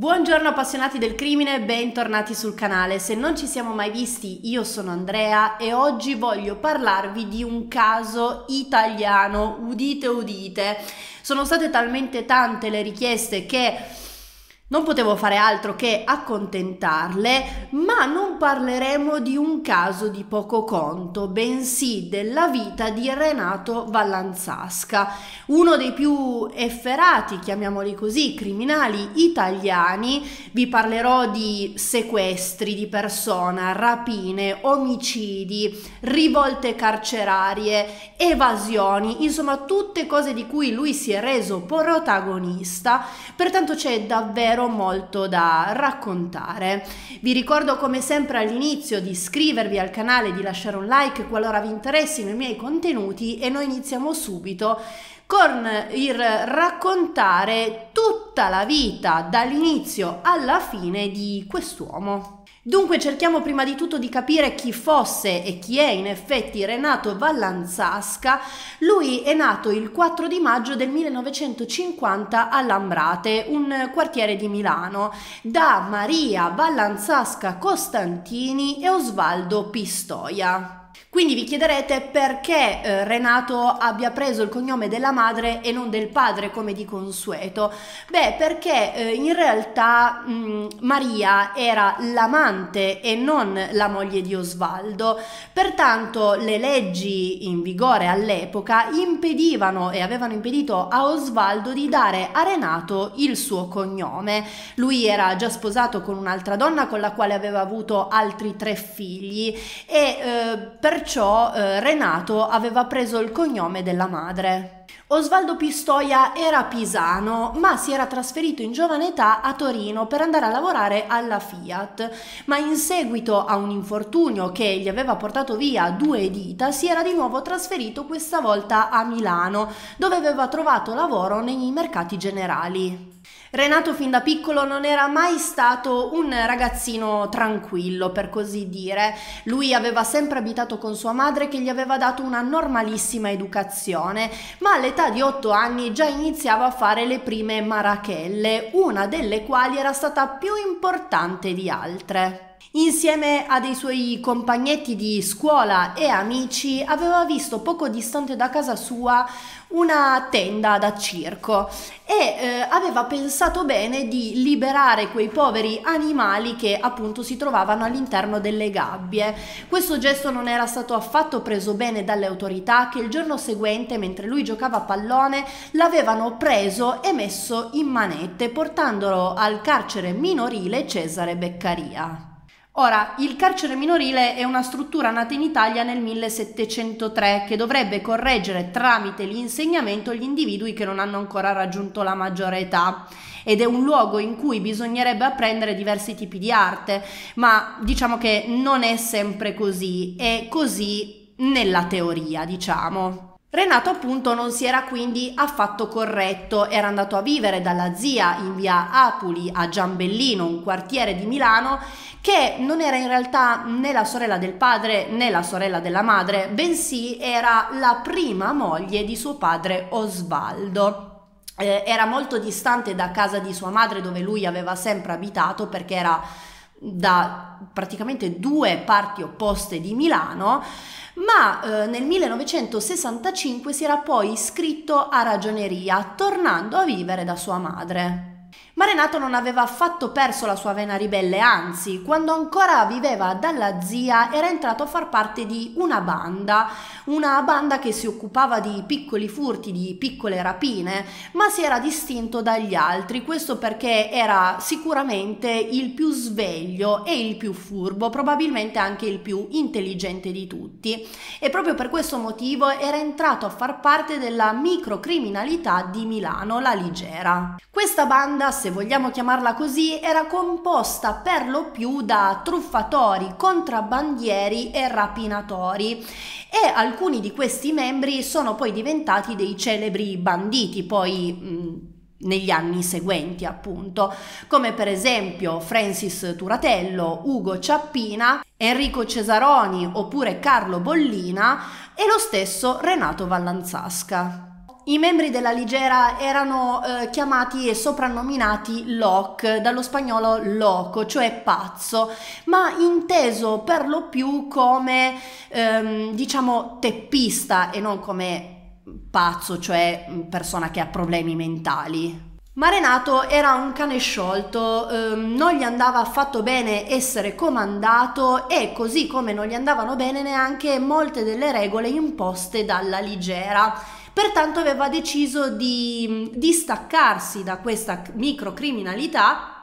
Buongiorno appassionati del crimine, bentornati sul canale. Se non ci siamo mai visti, io sono Andrea e oggi voglio parlarvi di un caso italiano. Udite, udite. Sono state talmente tante le richieste che non potevo fare altro che accontentarle, ma non parleremo di un caso di poco conto, bensì della vita di Renato Vallanzasca, uno dei più efferati, chiamiamoli così, criminali italiani. Vi parlerò di sequestri di persona, rapine, omicidi, rivolte carcerarie, evasioni, insomma tutte cose di cui lui si è reso protagonista. Pertanto c'è davvero davvero molto da raccontare. Vi ricordo come sempre all'inizio di iscrivervi al canale, di lasciare un like qualora vi interessino i miei contenuti e noi iniziamo subito con il raccontare tutta la vita dall'inizio alla fine di quest'uomo. Dunque cerchiamo prima di tutto di capire chi fosse e chi è in effetti Renato Vallanzasca. Lui è nato il 4 di maggio del 1950 a Lambrate, un quartiere di Milano, da Maria Vallanzasca Costantini e Osvaldo Pistoia. Quindi vi chiederete perché eh, Renato abbia preso il cognome della madre e non del padre come di consueto. Beh, perché eh, in realtà mh, mm, Maria era l'amante e non la moglie di Osvaldo, pertanto le leggi in vigore all'epoca impedivano e avevano impedito a Osvaldo di dare a Renato il suo cognome. Lui era già sposato con un'altra donna con la quale aveva avuto altri tre figli e eh, per perciò eh, Renato aveva preso il cognome della madre. Osvaldo Pistoia era pisano, ma si era trasferito in giovane età a Torino per andare a lavorare alla Fiat, ma in seguito a un infortunio che gli aveva portato via due dita, si era di nuovo trasferito questa volta a Milano, dove aveva trovato lavoro nei mercati generali. Renato fin da piccolo non era mai stato un ragazzino tranquillo, per così dire. Lui aveva sempre abitato con sua madre che gli aveva dato una normalissima educazione, ma all'età di 8 anni già iniziava a fare le prime marachelle, una delle quali era stata più importante di altre. Insieme a dei suoi compagnetti di scuola e amici aveva visto poco distante da casa sua una tenda da circo e eh, aveva pensato bene di liberare quei poveri animali che appunto si trovavano all'interno delle gabbie. Questo gesto non era stato affatto preso bene dalle autorità che il giorno seguente, mentre lui giocava a pallone, l'avevano preso e messo in manette portandolo al carcere minorile Cesare Beccaria. Ora, il carcere minorile è una struttura nata in Italia nel 1703 che dovrebbe correggere tramite l'insegnamento gli individui che non hanno ancora raggiunto la maggiore età ed è un luogo in cui bisognerebbe apprendere diversi tipi di arte, ma diciamo che non è sempre così, è così nella teoria, diciamo. Renato appunto non si era quindi affatto corretto, era andato a vivere dalla zia in via Apuli a Giambellino, un quartiere di Milano, che non era in realtà né la sorella del padre né la sorella della madre, bensì era la prima moglie di suo padre Osvaldo eh, era molto distante da casa di sua madre dove lui aveva sempre abitato perché era da praticamente due parti opposte di Milano, ma eh, nel 1965 si era poi iscritto a ragioneria, tornando a vivere da sua madre. Ma Renato non aveva affatto perso la sua vena ribelle, anzi, quando ancora viveva dalla zia era entrato a far parte di una banda, una banda che si occupava di piccoli furti, di piccole rapine, ma si era distinto dagli altri, questo perché era sicuramente il più sveglio e il più furbo, probabilmente anche il più intelligente di tutti. E proprio per questo motivo era entrato a far parte della microcriminalità di Milano, la Ligera. Questa banda, se se vogliamo chiamarla così, era composta per lo più da truffatori, contrabbandieri e rapinatori e alcuni di questi membri sono poi diventati dei celebri banditi, poi mh, mm, negli anni seguenti appunto, come per esempio Francis Turatello, Ugo Ciappina, Enrico Cesaroni oppure Carlo Bollina e lo stesso Renato Vallanzasca. I membri della Ligera erano eh, chiamati e soprannominati Loc, dallo spagnolo loco, cioè pazzo, ma inteso per lo più come ehm, diciamo teppista e non come pazzo, cioè mm, persona che ha problemi mentali. Ma Renato era un cane sciolto, ehm, non gli andava affatto bene essere comandato e così come non gli andavano bene neanche molte delle regole imposte dalla Ligera pertanto aveva deciso di distaccarsi da questa microcriminalità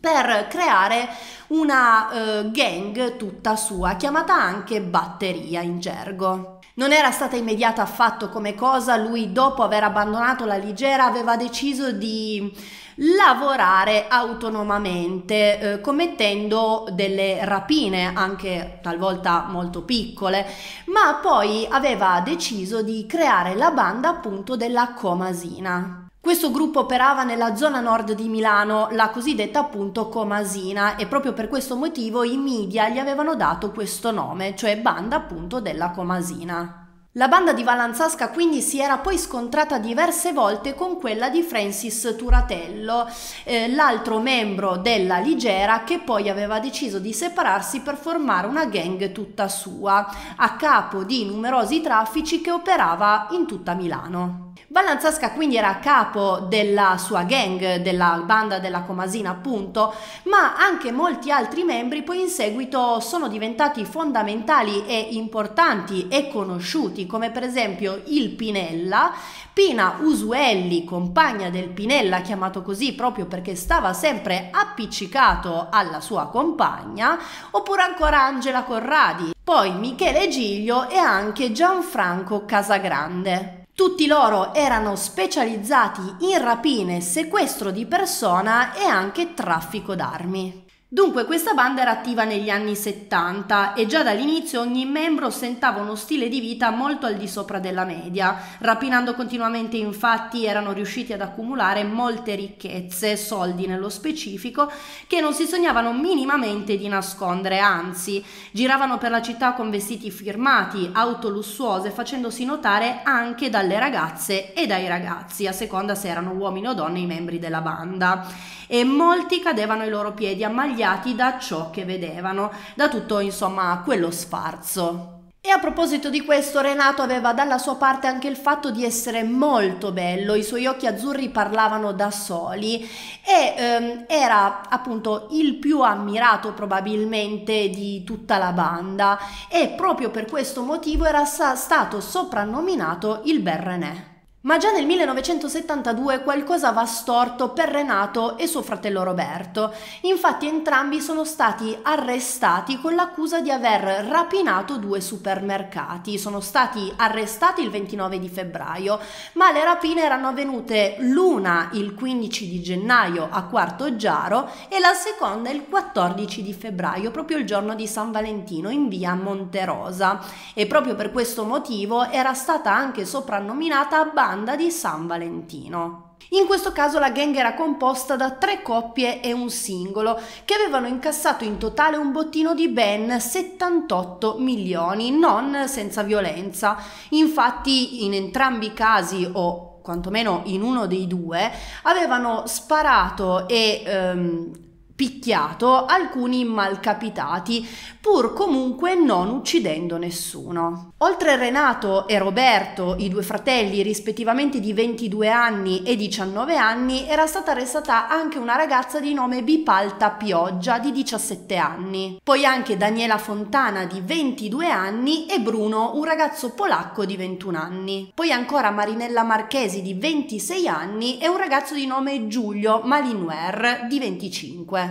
per creare una eh, gang tutta sua, chiamata anche batteria in gergo. Non era stata immediata affatto come cosa, lui dopo aver abbandonato la Ligera aveva deciso di lavorare autonomamente eh, commettendo delle rapine anche talvolta molto piccole ma poi aveva deciso di creare la banda appunto della Comasina questo gruppo operava nella zona nord di Milano, la cosiddetta appunto Comasina, e proprio per questo motivo i media gli avevano dato questo nome, cioè banda appunto della Comasina. La banda di Valanzasca quindi si era poi scontrata diverse volte con quella di Francis Turatello, eh, l'altro membro della Ligera che poi aveva deciso di separarsi per formare una gang tutta sua, a capo di numerosi traffici che operava in tutta Milano. Valanzasca quindi era a capo della sua gang, della banda della Comasina appunto, ma anche molti altri membri poi in seguito sono diventati fondamentali e importanti e conosciuti come per esempio il Pinella. Pina Usuelli, compagna del Pinella, chiamato così proprio perché stava sempre appiccicato alla sua compagna, oppure ancora Angela Corradi, poi Michele Giglio e anche Gianfranco Casagrande. Tutti loro erano specializzati in rapine, sequestro di persona e anche traffico d'armi. Dunque questa banda era attiva negli anni 70 e già dall'inizio ogni membro ostentava uno stile di vita molto al di sopra della media, rapinando continuamente infatti erano riusciti ad accumulare molte ricchezze, soldi nello specifico, che non si sognavano minimamente di nascondere, anzi giravano per la città con vestiti firmati, auto lussuose, facendosi notare anche dalle ragazze e dai ragazzi, a seconda se erano uomini o donne i membri della banda e molti cadevano ai loro piedi ammagliati da ciò che vedevano, da tutto insomma quello sfarzo. E a proposito di questo, Renato aveva dalla sua parte anche il fatto di essere molto bello, i suoi occhi azzurri parlavano da soli e ehm, era appunto il più ammirato probabilmente di tutta la banda e proprio per questo motivo era stato soprannominato il Bel René. Ma già nel 1972 qualcosa va storto per Renato e suo fratello Roberto. Infatti entrambi sono stati arrestati con l'accusa di aver rapinato due supermercati. Sono stati arrestati il 29 di febbraio, ma le rapine erano avvenute l'una il 15 di gennaio a Quarto Giaro e la seconda il 14 di febbraio, proprio il giorno di San Valentino in via Monterosa. E proprio per questo motivo era stata anche soprannominata Banda banda di San Valentino. In questo caso la gang era composta da tre coppie e un singolo che avevano incassato in totale un bottino di ben 78 milioni, non senza violenza. Infatti in entrambi i casi o quantomeno in uno dei due, avevano sparato e ehm, picchiato alcuni malcapitati, pur comunque non uccidendo nessuno. Oltre Renato e Roberto, i due fratelli rispettivamente di 22 anni e 19 anni, era stata arrestata anche una ragazza di nome Bipalta Pioggia di 17 anni, poi anche Daniela Fontana di 22 anni e Bruno, un ragazzo polacco di 21 anni, poi ancora Marinella Marchesi di 26 anni e un ragazzo di nome Giulio Malinuer di 25.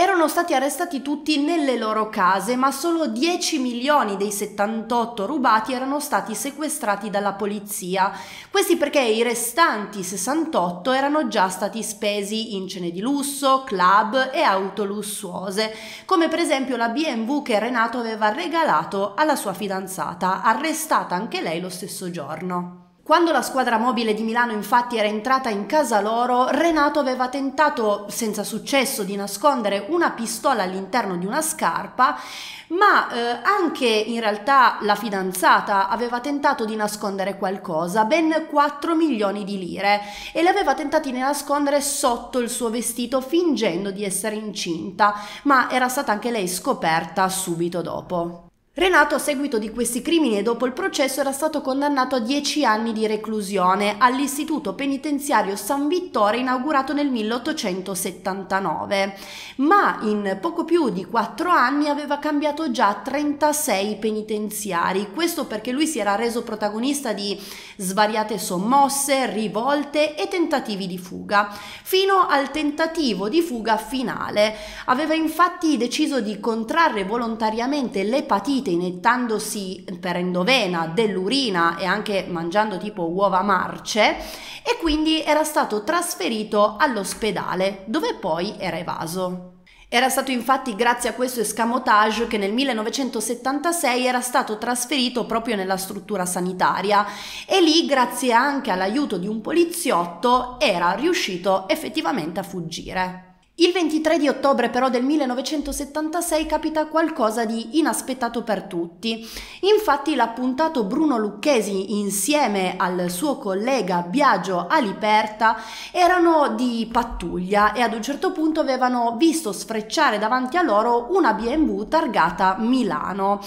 Erano stati arrestati tutti nelle loro case, ma solo 10 milioni dei 78 rubati erano stati sequestrati dalla polizia. Questi perché i restanti 68 erano già stati spesi in cene di lusso, club e auto lussuose, come per esempio la BMW che Renato aveva regalato alla sua fidanzata, arrestata anche lei lo stesso giorno. Quando la squadra mobile di Milano infatti era entrata in casa loro, Renato aveva tentato, senza successo, di nascondere una pistola all'interno di una scarpa, ma eh, anche in realtà la fidanzata aveva tentato di nascondere qualcosa, ben 4 milioni di lire, e le aveva tentati di nascondere sotto il suo vestito fingendo di essere incinta, ma era stata anche lei scoperta subito dopo. Renato a seguito di questi crimini e dopo il processo era stato condannato a 10 anni di reclusione all'istituto penitenziario San Vittore inaugurato nel 1879, ma in poco più di 4 anni aveva cambiato già 36 penitenziari, questo perché lui si era reso protagonista di svariate sommosse, rivolte e tentativi di fuga, fino al tentativo di fuga finale. Aveva infatti deciso di contrarre volontariamente l'epatite salute iniettandosi per endovena dell'urina e anche mangiando tipo uova marce e quindi era stato trasferito all'ospedale dove poi era evaso. Era stato infatti grazie a questo escamotage che nel 1976 era stato trasferito proprio nella struttura sanitaria e lì grazie anche all'aiuto di un poliziotto era riuscito effettivamente a fuggire. Il 23 di ottobre però del 1976 capita qualcosa di inaspettato per tutti. Infatti l'appuntato Bruno Lucchesi insieme al suo collega Biagio Aliperta erano di pattuglia e ad un certo punto avevano visto sfrecciare davanti a loro una BMW targata Milano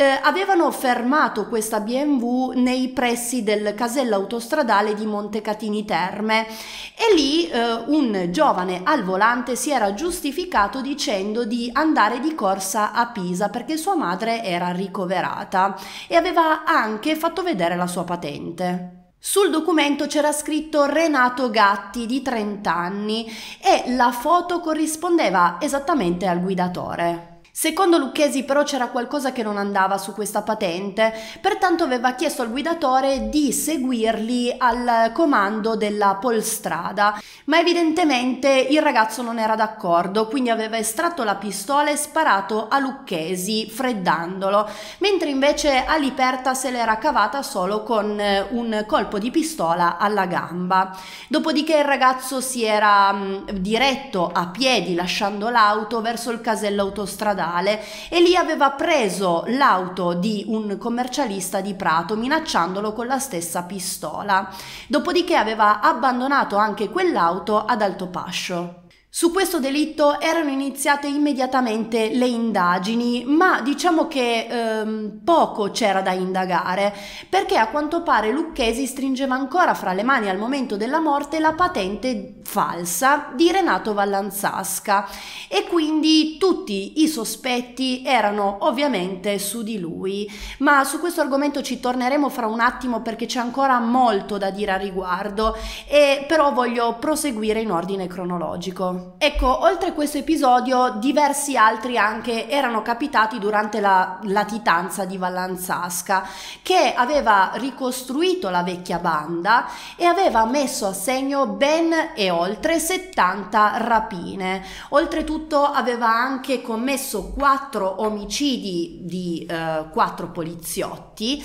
eh, avevano fermato questa BMW nei pressi del casello autostradale di Montecatini Terme e lì eh, un giovane al volante si era giustificato dicendo di andare di corsa a Pisa perché sua madre era ricoverata e aveva anche fatto vedere la sua patente. Sul documento c'era scritto Renato Gatti di 30 anni e la foto corrispondeva esattamente al guidatore. Secondo Lucchesi però c'era qualcosa che non andava su questa patente, pertanto aveva chiesto al guidatore di seguirli al comando della polstrada, ma evidentemente il ragazzo non era d'accordo, quindi aveva estratto la pistola e sparato a Lucchesi, freddandolo, mentre invece Aliperta se l'era cavata solo con eh, un colpo di pistola alla gamba. Dopodiché il ragazzo si era mh, mm, diretto a piedi lasciando l'auto verso il casello autostradale stradale e lì aveva preso l'auto di un commercialista di Prato minacciandolo con la stessa pistola. Dopodiché aveva abbandonato anche quell'auto ad Altopascio. Su questo delitto erano iniziate immediatamente le indagini, ma diciamo che ehm, poco c'era da indagare, perché a quanto pare Lucchesi stringeva ancora fra le mani al momento della morte la patente falsa di Renato Vallanzasca e quindi tutti i sospetti erano ovviamente su di lui. Ma su questo argomento ci torneremo fra un attimo perché c'è ancora molto da dire a riguardo e però voglio proseguire in ordine cronologico. Ecco. oltre a questo episodio, diversi altri anche erano capitati durante la latitanza di Vallanzasca, che aveva ricostruito la vecchia banda e aveva messo a segno ben e oltre 70 rapine. Oltretutto aveva anche commesso 4 omicidi di eh, 4 poliziotti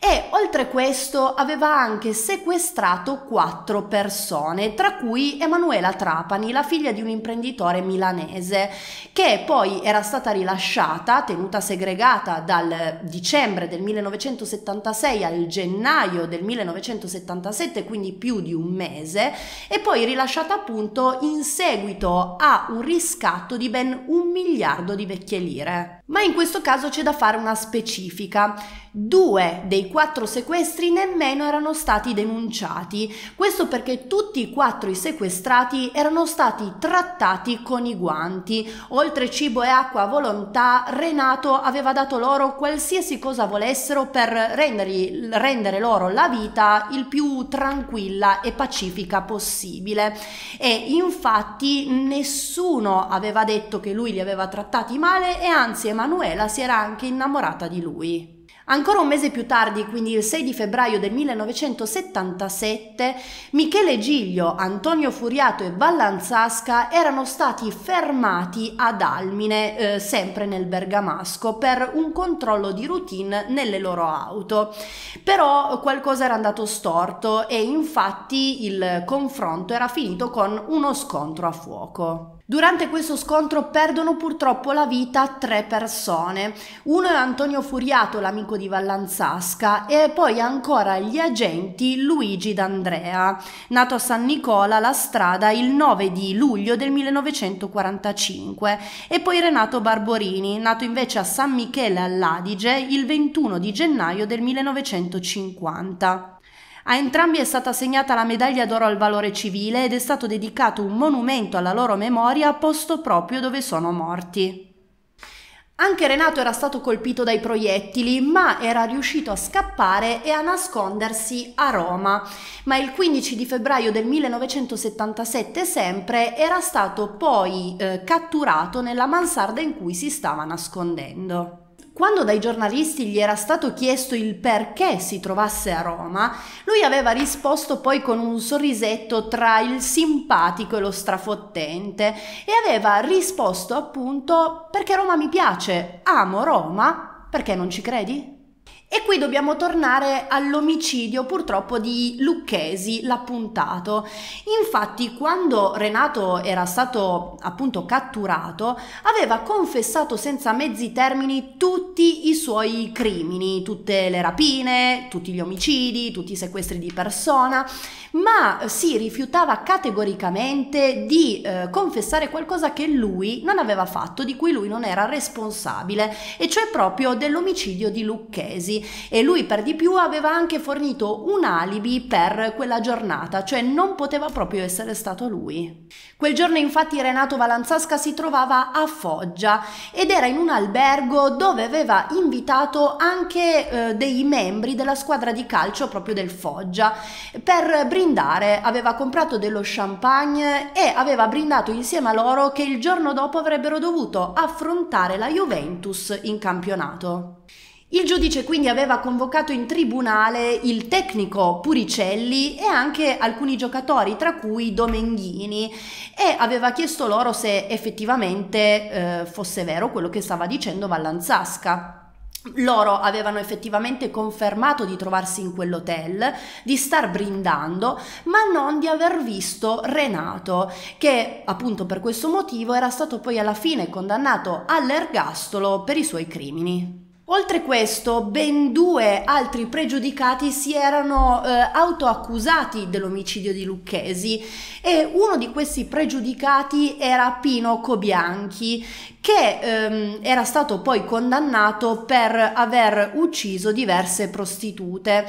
e oltre questo aveva anche sequestrato quattro persone, tra cui Emanuela Trapani, la figlia di un imprenditore milanese, che poi era stata rilasciata, tenuta segregata dal dicembre del 1976 al gennaio del 1977, quindi più di un mese, e poi rilasciata appunto in seguito a un riscatto di ben un miliardo di vecchie lire. Ma in questo caso c'è da fare una specifica. Due dei quattro sequestri nemmeno erano stati denunciati, questo perché tutti e quattro i sequestrati erano stati trattati con i guanti. Oltre cibo e acqua a volontà, Renato aveva dato loro qualsiasi cosa volessero per rendergli, rendere loro la vita il più tranquilla e pacifica possibile. E infatti nessuno aveva detto che lui li aveva trattati male e anzi è Manuela si era anche innamorata di lui. Ancora un mese più tardi, quindi il 6 di febbraio del 1977, Michele Giglio, Antonio Furiato e Vallanzasca erano stati fermati ad Almine, eh, sempre nel Bergamasco, per un controllo di routine nelle loro auto. Però qualcosa era andato storto e infatti il confronto era finito con uno scontro a fuoco. Durante questo scontro perdono purtroppo la vita tre persone. Uno è Antonio Furiato, l'amico di Vallanzasca, e poi ancora gli agenti Luigi D'Andrea, nato a San Nicola la strada il 9 di luglio del 1945, e poi Renato Barborini, nato invece a San Michele all'Adige il 21 di gennaio del 1950. A entrambi è stata assegnata la medaglia d'oro al valore civile ed è stato dedicato un monumento alla loro memoria posto proprio dove sono morti. Anche Renato era stato colpito dai proiettili, ma era riuscito a scappare e a nascondersi a Roma. Ma il 15 di febbraio del 1977 sempre era stato poi eh, catturato nella mansarda in cui si stava nascondendo. Quando dai giornalisti gli era stato chiesto il perché si trovasse a Roma, lui aveva risposto poi con un sorrisetto tra il simpatico e lo strafottente e aveva risposto appunto perché Roma mi piace, amo Roma, perché non ci credi? E qui dobbiamo tornare all'omicidio purtroppo di Lucchesi l'appuntato. Infatti quando Renato era stato appunto catturato aveva confessato senza mezzi termini tutti i suoi crimini, tutte le rapine, tutti gli omicidi, tutti i sequestri di persona, ma si rifiutava categoricamente di eh, confessare qualcosa che lui non aveva fatto, di cui lui non era responsabile, e cioè proprio dell'omicidio di Lucchesi e lui per di più aveva anche fornito un alibi per quella giornata, cioè non poteva proprio essere stato lui. Quel giorno infatti Renato Valanzasca si trovava a Foggia ed era in un albergo dove aveva invitato anche eh, dei membri della squadra di calcio proprio del Foggia. Per brindare aveva comprato dello champagne e aveva brindato insieme a loro che il giorno dopo avrebbero dovuto affrontare la Juventus in campionato. Il giudice quindi aveva convocato in tribunale il tecnico Puricelli e anche alcuni giocatori, tra cui Domenghini, e aveva chiesto loro se effettivamente eh, fosse vero quello che stava dicendo Vallanzasca. Loro avevano effettivamente confermato di trovarsi in quell'hotel, di star brindando, ma non di aver visto Renato, che appunto per questo motivo era stato poi alla fine condannato all'ergastolo per i suoi crimini. Oltre questo, ben due altri pregiudicati si erano eh, autoaccusati dell'omicidio di Lucchesi e uno di questi pregiudicati era Pino Cobianchi che ehm, era stato poi condannato per aver ucciso diverse prostitute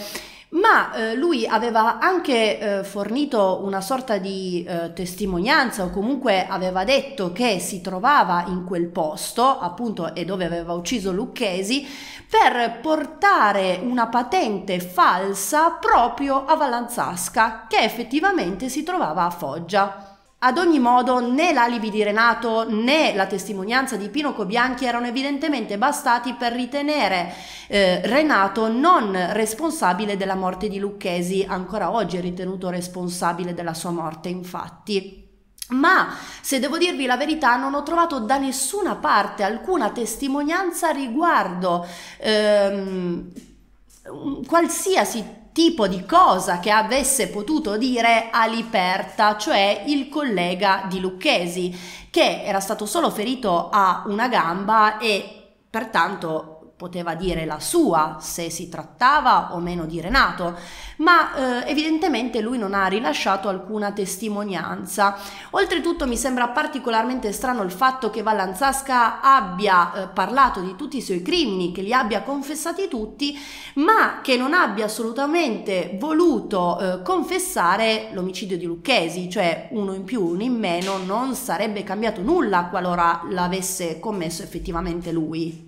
ma eh, lui aveva anche eh, fornito una sorta di eh, testimonianza o comunque aveva detto che si trovava in quel posto, appunto, e dove aveva ucciso Lucchesi, per portare una patente falsa proprio a Valanzasca, che effettivamente si trovava a Foggia. Ad ogni modo, né l'alibi di Renato né la testimonianza di Pinocchio Bianchi erano evidentemente bastati per ritenere eh, Renato non responsabile della morte di Lucchesi, ancora oggi è ritenuto responsabile della sua morte, infatti. Ma se devo dirvi la verità, non ho trovato da nessuna parte alcuna testimonianza riguardo ehm, qualsiasi tipo di cosa che avesse potuto dire Aliperta, cioè il collega di Lucchesi, che era stato solo ferito a una gamba e pertanto poteva dire la sua se si trattava o meno di Renato, ma eh, evidentemente lui non ha rilasciato alcuna testimonianza. Oltretutto mi sembra particolarmente strano il fatto che Vallanzasca abbia eh, parlato di tutti i suoi crimini, che li abbia confessati tutti, ma che non abbia assolutamente voluto eh, confessare l'omicidio di Lucchesi, cioè uno in più, uno in meno, non sarebbe cambiato nulla qualora l'avesse commesso effettivamente lui.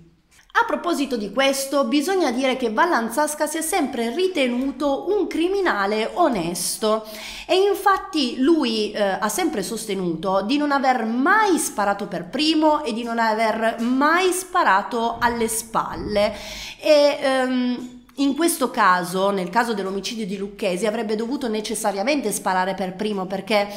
A proposito di questo, bisogna dire che Vallanzasca si è sempre ritenuto un criminale onesto e infatti lui eh, ha sempre sostenuto di non aver mai sparato per primo e di non aver mai sparato alle spalle e ehm, in questo caso, nel caso dell'omicidio di Lucchesi, avrebbe dovuto necessariamente sparare per primo perché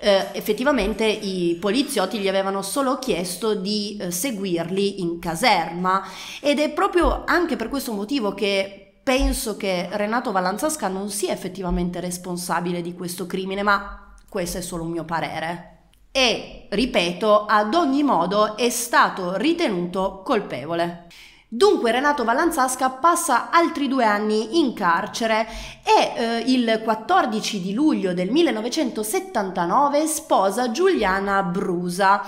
eh, effettivamente i poliziotti gli avevano solo chiesto di eh, seguirli in caserma ed è proprio anche per questo motivo che penso che Renato Valanzasca non sia effettivamente responsabile di questo crimine, ma questo è solo un mio parere. E, ripeto, ad ogni modo è stato ritenuto colpevole. Dunque Renato Valanzasca passa altri due anni in carcere e eh, il 14 di luglio del 1979 sposa Giuliana Brusa,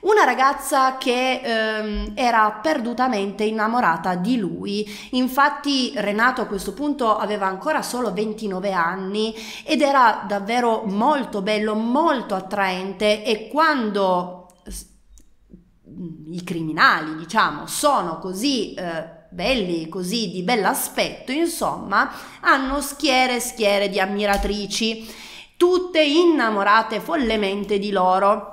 una ragazza che ehm, era perdutamente innamorata di lui. Infatti Renato a questo punto aveva ancora solo 29 anni ed era davvero molto bello, molto attraente e quando i criminali, diciamo, sono così eh, belli, così di bell'aspetto, insomma, hanno schiere e schiere di ammiratrici, tutte innamorate follemente di loro.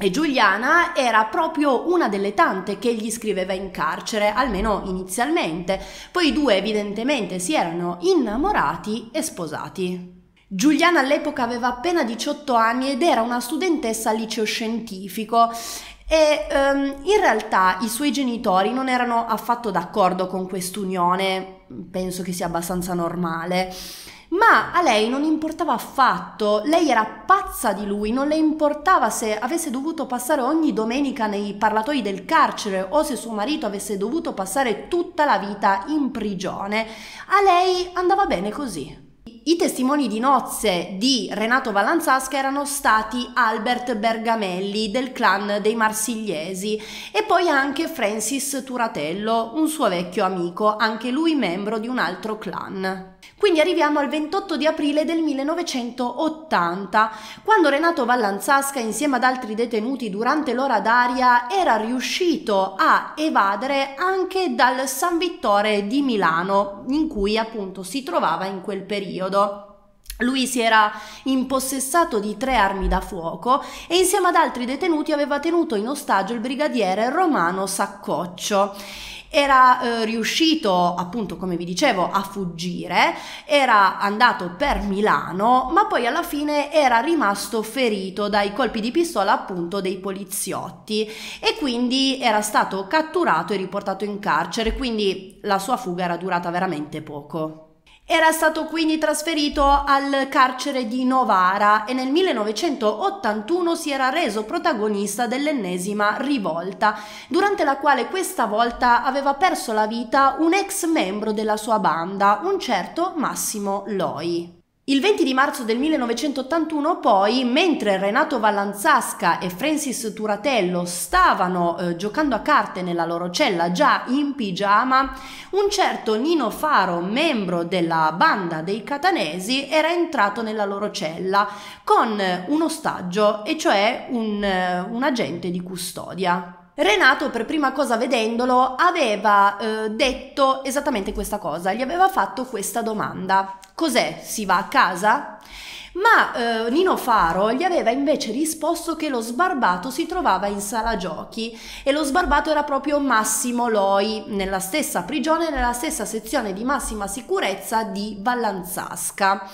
E Giuliana era proprio una delle tante che gli scriveva in carcere, almeno inizialmente. Poi i due evidentemente si erano innamorati e sposati. Giuliana all'epoca aveva appena 18 anni ed era una studentessa al liceo scientifico. E um, in realtà i suoi genitori non erano affatto d'accordo con quest'unione, penso che sia abbastanza normale. Ma a lei non importava affatto, lei era pazza di lui, non le importava se avesse dovuto passare ogni domenica nei parlatoi del carcere o se suo marito avesse dovuto passare tutta la vita in prigione. A lei andava bene così. I testimoni di nozze di Renato Valanzasca erano stati Albert Bergamelli del clan dei Marsigliesi e poi anche Francis Turatello, un suo vecchio amico, anche lui membro di un altro clan. Quindi arriviamo al 28 di aprile del 1980, quando Renato Vallanzasca insieme ad altri detenuti durante l'ora d'aria era riuscito a evadere anche dal San Vittore di Milano, in cui appunto si trovava in quel periodo. Lui si era impossessato di tre armi da fuoco e insieme ad altri detenuti aveva tenuto in ostaggio il brigadiere Romano Saccoccio era eh, riuscito appunto come vi dicevo a fuggire, era andato per Milano ma poi alla fine era rimasto ferito dai colpi di pistola appunto dei poliziotti e quindi era stato catturato e riportato in carcere, quindi la sua fuga era durata veramente poco. Era stato quindi trasferito al carcere di Novara e nel 1981 si era reso protagonista dell'ennesima rivolta, durante la quale questa volta aveva perso la vita un ex membro della sua banda, un certo Massimo Loi. Il 20 di marzo del 1981 poi, mentre Renato Vallanzasca e Francis Turatello stavano eh, giocando a carte nella loro cella già in pigiama, un certo Nino Faro, membro della banda dei catanesi, era entrato nella loro cella con eh, un ostaggio, e cioè un, eh, un agente di custodia. Renato, per prima cosa vedendolo, aveva eh, detto esattamente questa cosa, gli aveva fatto questa domanda. Cos'è? Si va a casa? Ma eh, Nino Faro gli aveva invece risposto che lo sbarbato si trovava in sala giochi e lo sbarbato era proprio Massimo Loi, nella stessa prigione, nella stessa sezione di massima sicurezza di Vallanzasca.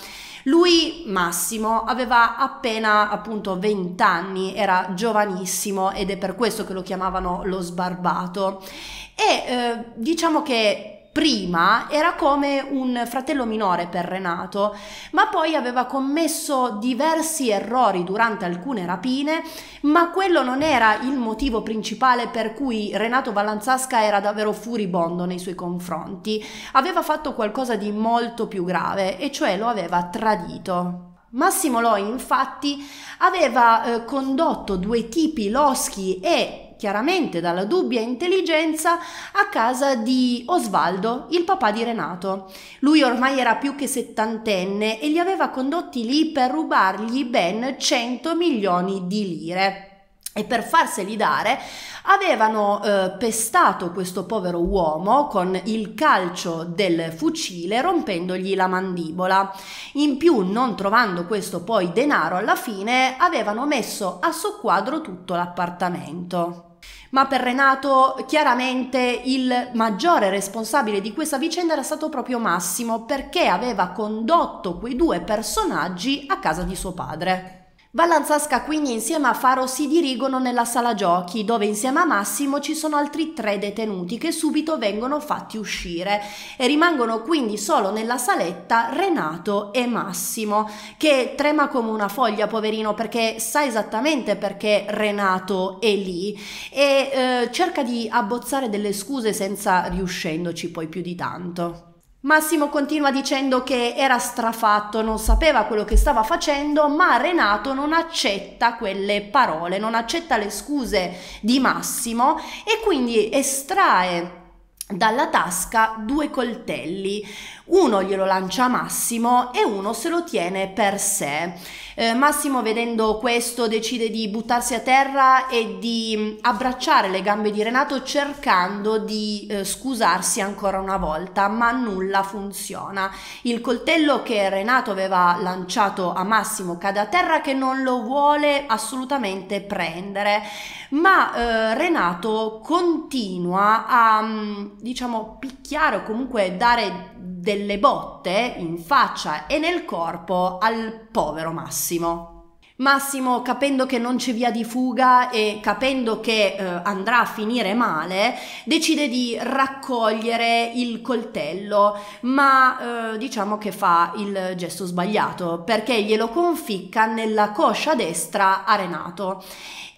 Lui, Massimo, aveva appena appunto 20 anni, era giovanissimo ed è per questo che lo chiamavano lo sbarbato. E eh, diciamo che prima era come un fratello minore per Renato, ma poi aveva commesso diversi errori durante alcune rapine, ma quello non era il motivo principale per cui Renato Vallanzasca era davvero furibondo nei suoi confronti. Aveva fatto qualcosa di molto più grave, e cioè lo aveva tradito. Massimo Loi infatti aveva eh, condotto due tipi loschi e chiaramente dalla dubbia intelligenza, a casa di Osvaldo, il papà di Renato. Lui ormai era più che settantenne e li aveva condotti lì per rubargli ben 100 milioni di lire e per farseli dare avevano eh, pestato questo povero uomo con il calcio del fucile rompendogli la mandibola. In più, non trovando questo poi denaro alla fine, avevano messo a soqquadro tutto l'appartamento ma per Renato chiaramente il maggiore responsabile di questa vicenda era stato proprio Massimo perché aveva condotto quei due personaggi a casa di suo padre. Vallanzasca quindi insieme a Faro si dirigono nella sala giochi dove insieme a Massimo ci sono altri tre detenuti che subito vengono fatti uscire e rimangono quindi solo nella saletta Renato e Massimo che trema come una foglia poverino perché sa esattamente perché Renato è lì e eh, cerca di abbozzare delle scuse senza riuscendoci poi più di tanto. Massimo continua dicendo che era strafatto, non sapeva quello che stava facendo, ma Renato non accetta quelle parole, non accetta le scuse di Massimo e quindi estrae dalla tasca due coltelli, uno glielo lancia a Massimo e uno se lo tiene per sé. Eh, Massimo vedendo questo decide di buttarsi a terra e di mm, abbracciare le gambe di Renato cercando di eh, scusarsi ancora una volta, ma nulla funziona. Il coltello che Renato aveva lanciato a Massimo cade a terra che non lo vuole assolutamente prendere, ma eh, Renato continua a mm, diciamo picchiare o comunque dare delle botte in faccia e nel corpo al povero Massimo. Massimo, capendo che non c'è via di fuga e capendo che eh, andrà a finire male, decide di raccogliere il coltello, ma eh, diciamo che fa il gesto sbagliato perché glielo conficca nella coscia destra a Renato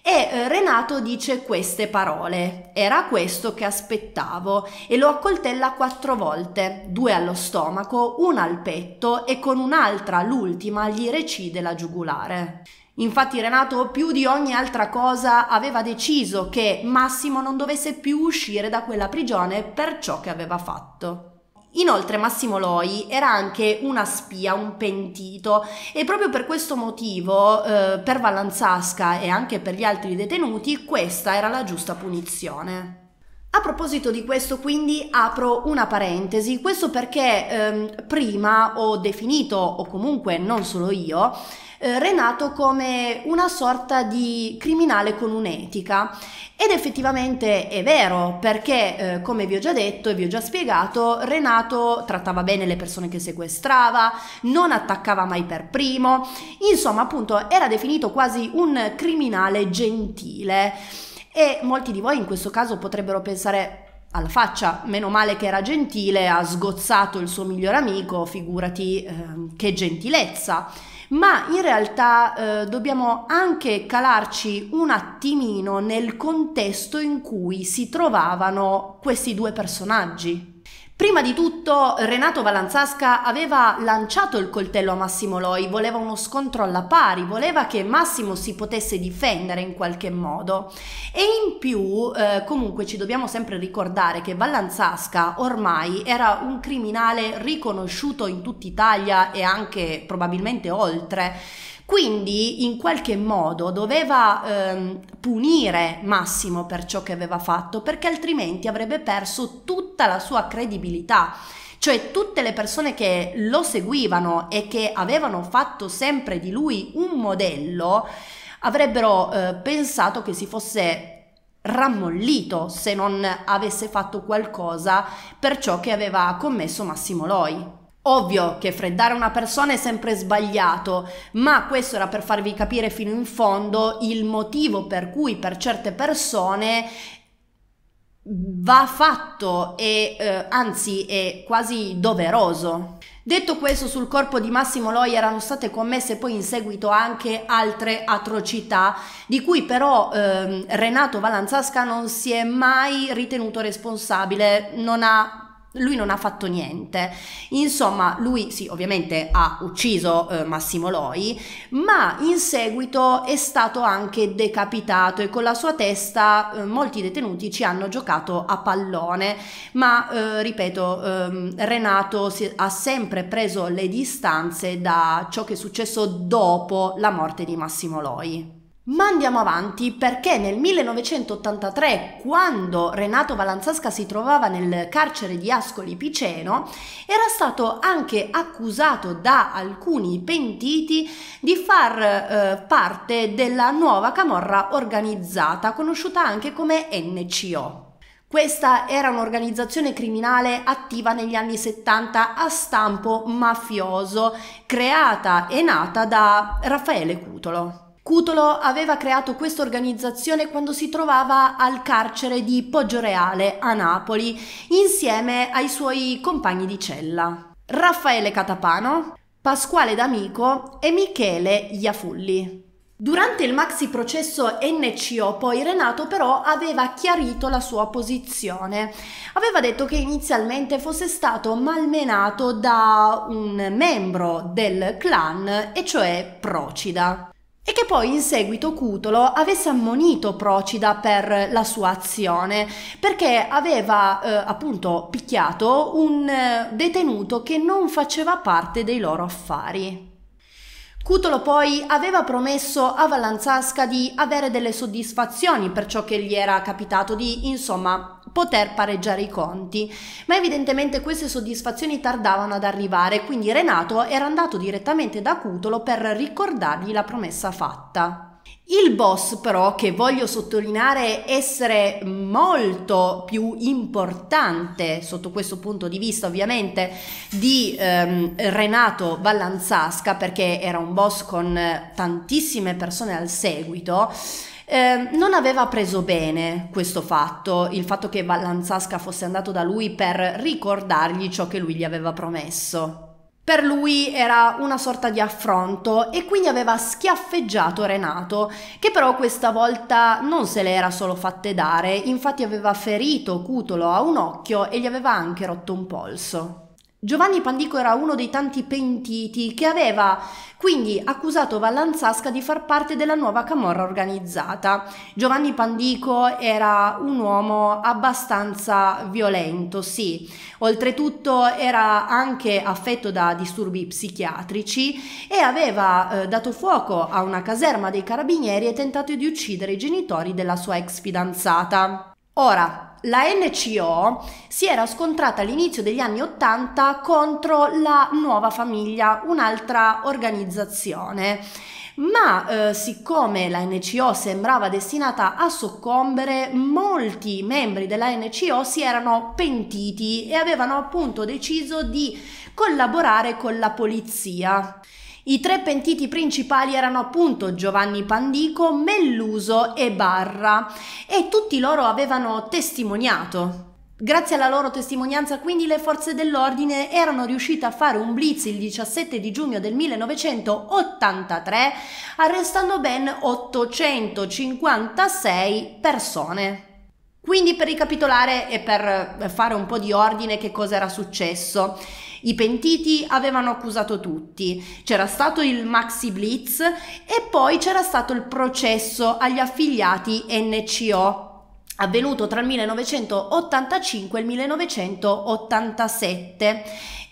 e eh, Renato dice queste parole. Era questo che aspettavo e lo accoltella quattro volte, due allo stomaco, una al petto e con un'altra, l'ultima, gli recide la giugulare. Infatti Renato più di ogni altra cosa aveva deciso che Massimo non dovesse più uscire da quella prigione per ciò che aveva fatto. Inoltre Massimo Loi era anche una spia, un pentito e proprio per questo motivo eh, per Vallanzasca e anche per gli altri detenuti questa era la giusta punizione. A proposito di questo quindi apro una parentesi, questo perché ehm, prima ho definito, o comunque non solo io, eh, Renato come una sorta di criminale con un'etica. Ed effettivamente è vero, perché eh, come vi ho già detto e vi ho già spiegato, Renato trattava bene le persone che sequestrava, non attaccava mai per primo, insomma appunto era definito quasi un criminale gentile. E molti di voi in questo caso potrebbero pensare, alla faccia, meno male che era gentile, ha sgozzato il suo migliore amico, figurati eh, che gentilezza ma in realtà eh, dobbiamo anche calarci un attimino nel contesto in cui si trovavano questi due personaggi. Prima di tutto Renato Valanzasca aveva lanciato il coltello a Massimo Loi, voleva uno scontro alla pari, voleva che Massimo si potesse difendere in qualche modo e in più eh, comunque ci dobbiamo sempre ricordare che Valanzasca ormai era un criminale riconosciuto in tutta Italia e anche probabilmente oltre quindi in qualche modo doveva ehm, punire Massimo per ciò che aveva fatto, perché altrimenti avrebbe perso tutta la sua credibilità cioè tutte le persone che lo seguivano e che avevano fatto sempre di lui un modello avrebbero eh, pensato che si fosse rammollito se non avesse fatto qualcosa per ciò che aveva commesso Massimo Loi. Ovvio che freddare una persona è sempre sbagliato, ma questo era per farvi capire fino in fondo il motivo per cui per certe persone va fatto e eh, anzi è quasi doveroso. Detto questo, sul corpo di Massimo Loi erano state commesse poi in seguito anche altre atrocità, di cui però eh, Renato Valanzasca non si è mai ritenuto responsabile, non ha lui non ha fatto niente. Insomma, lui sì, ovviamente ha ucciso eh, Massimo Loi, ma in seguito è stato anche decapitato e con la sua testa eh, molti detenuti ci hanno giocato a pallone, ma eh, ripeto, ehm, Renato si, ha sempre preso le distanze da ciò che è successo dopo la morte di Massimo Loi. Ma andiamo avanti perché nel 1983, quando Renato Valanzasca si trovava nel carcere di Ascoli Piceno, era stato anche accusato da alcuni pentiti di far eh, parte della nuova camorra organizzata, conosciuta anche come NCO. Questa era un'organizzazione criminale attiva negli anni 70 a stampo mafioso, creata e nata da Raffaele Cutolo. Cutolo aveva creato questa organizzazione quando si trovava al carcere di Poggioreale a Napoli insieme ai suoi compagni di cella Raffaele Catapano, Pasquale D'Amico e Michele Iafulli. Durante il maxi processo NCO poi Renato però aveva chiarito la sua posizione. Aveva detto che inizialmente fosse stato malmenato da un membro del clan, e cioè Procida e che poi in seguito Cutolo avesse ammonito Procida per la sua azione, perché aveva eh, appunto picchiato un eh, detenuto che non faceva parte dei loro affari. Cutolo poi aveva promesso a Valanzasca di avere delle soddisfazioni per ciò che gli era capitato, di insomma poter pareggiare i conti, ma evidentemente queste soddisfazioni tardavano ad arrivare, quindi Renato era andato direttamente da Cutolo per ricordargli la promessa fatta. Il boss però che voglio sottolineare essere molto più importante sotto questo punto di vista ovviamente di ehm, Renato Vallanzasca perché era un boss con tantissime persone al seguito eh, non aveva preso bene questo fatto, il fatto che Vallanzasca fosse andato da lui per ricordargli ciò che lui gli aveva promesso. Per lui era una sorta di affronto e quindi aveva schiaffeggiato Renato, che però questa volta non se le era solo fatte dare, infatti aveva ferito Cutolo a un occhio e gli aveva anche rotto un polso. Giovanni Pandico era uno dei tanti pentiti che aveva quindi accusato Vallanzasca di far parte della nuova camorra organizzata. Giovanni Pandico era un uomo abbastanza violento, sì, oltretutto era anche affetto da disturbi psichiatrici e aveva eh, dato fuoco a una caserma dei carabinieri e tentato di uccidere i genitori della sua ex fidanzata. Ora, la NCO si era scontrata all'inizio degli anni 80 contro la Nuova Famiglia, un'altra organizzazione ma eh, siccome la NCO sembrava destinata a soccombere, molti membri della NCO si erano pentiti e avevano appunto deciso di collaborare con la polizia. I tre pentiti principali erano appunto Giovanni Pandico, Melluso e Barra e tutti loro avevano testimoniato Grazie alla loro testimonianza quindi le forze dell'ordine erano riuscite a fare un blitz il 17 di giugno del 1983 arrestando ben 856 persone. Quindi per ricapitolare e per fare un po' di ordine che cosa era successo. I pentiti avevano accusato tutti, c'era stato il maxi blitz e poi c'era stato il processo agli affiliati NCO avvenuto tra il 1985 e il 1987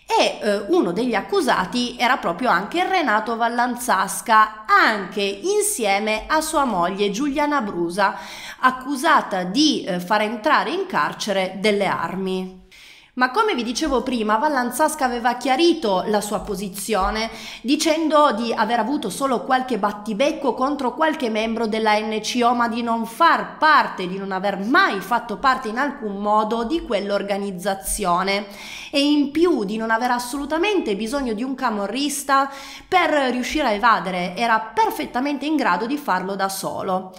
e eh, uno degli accusati era proprio anche Renato Vallanzasca, anche insieme a sua moglie Giuliana Brusa, accusata di eh, far entrare in carcere delle armi. Ma come vi dicevo prima, Vallanzasca aveva chiarito la sua posizione dicendo di aver avuto solo qualche battibecco contro qualche membro della NCO, ma di non far parte, di non aver mai fatto parte in alcun modo di quell'organizzazione e in più di non aver assolutamente bisogno di un camorrista per riuscire a evadere, era perfettamente in grado di farlo da solo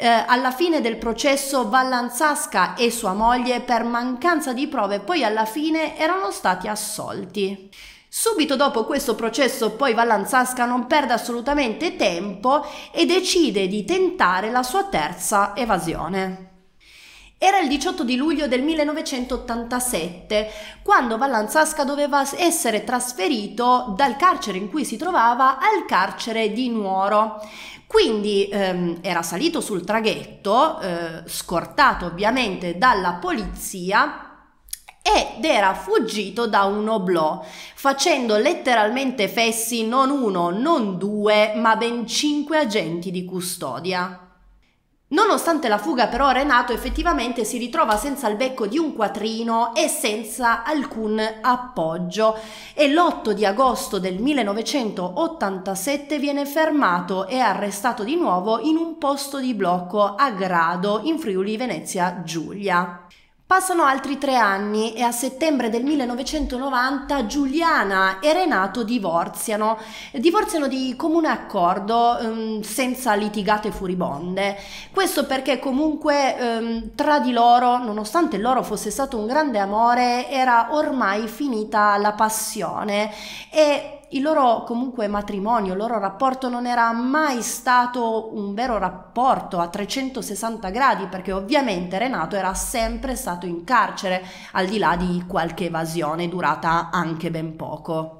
eh, alla fine del processo Vallanzasca e sua moglie per mancanza di prove poi alla fine erano stati assolti. Subito dopo questo processo poi Vallanzasca non perde assolutamente tempo e decide di tentare la sua terza evasione. Era il 18 di luglio del 1987, quando Vallanzasca doveva essere trasferito dal carcere in cui si trovava al carcere di Nuoro. Quindi ehm, era salito sul traghetto, eh, scortato ovviamente dalla polizia, ed era fuggito da un oblò, facendo letteralmente fessi non uno, non due, ma ben cinque agenti di custodia. Nonostante la fuga però Renato effettivamente si ritrova senza il becco di un quattrino e senza alcun appoggio e l'8 di agosto del 1987 viene fermato e arrestato di nuovo in un posto di blocco a Grado in Friuli Venezia Giulia. Passano altri tre anni e a settembre del 1990 Giuliana e Renato divorziano. Divorziano di comune accordo, ehm, senza litigate furibonde. Questo perché comunque ehm, tra di loro, nonostante loro fosse stato un grande amore, era ormai finita la passione e il loro comunque matrimonio, il loro rapporto non era mai stato un vero rapporto a 360 gradi perché ovviamente Renato era sempre stato in carcere al di là di qualche evasione durata anche ben poco.